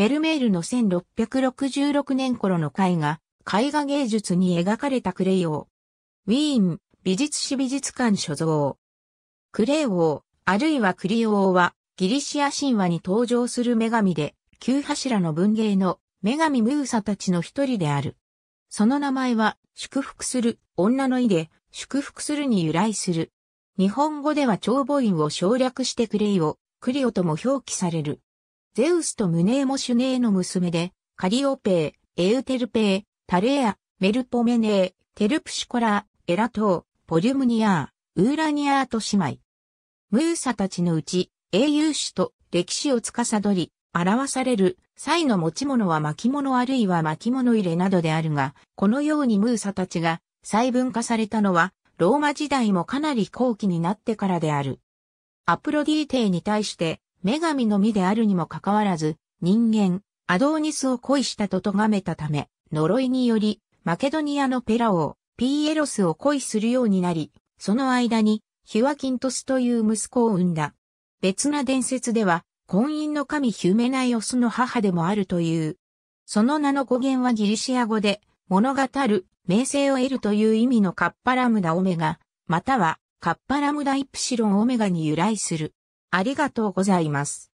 フェルメールの1666年頃の絵画、絵画芸術に描かれたクレイオー。ウィーン、美術史美術館所蔵。クレイオー、あるいはクリオ王は、ギリシア神話に登場する女神で、旧柱の文芸の女神ムーサたちの一人である。その名前は、祝福する、女の意で、祝福するに由来する。日本語では長母院を省略してクレイオ、クリオとも表記される。ゼウスとムネーモシュネーの娘で、カリオペー、エウテルペー、タレア、メルポメネー、テルプシコラエラトー、ポリュムニアー、ウーラニアーと姉妹。ムーサたちのうち、英雄種と歴史を司り、表される際の持ち物は巻物あるいは巻物入れなどであるが、このようにムーサたちが細分化されたのは、ローマ時代もかなり後期になってからである。アプロディーテに対して、女神の身であるにもかかわらず、人間、アドーニスを恋したと咎めたため、呪いにより、マケドニアのペラ王、ピーエロスを恋するようになり、その間に、ヒュアキントスという息子を産んだ。別な伝説では、婚姻の神ヒュメナイオスの母でもあるという。その名の語源はギリシア語で、物語る、名声を得るという意味のカッパラムダオメガ、または、カッパラムダイプシロンオメガに由来する。ありがとうございます。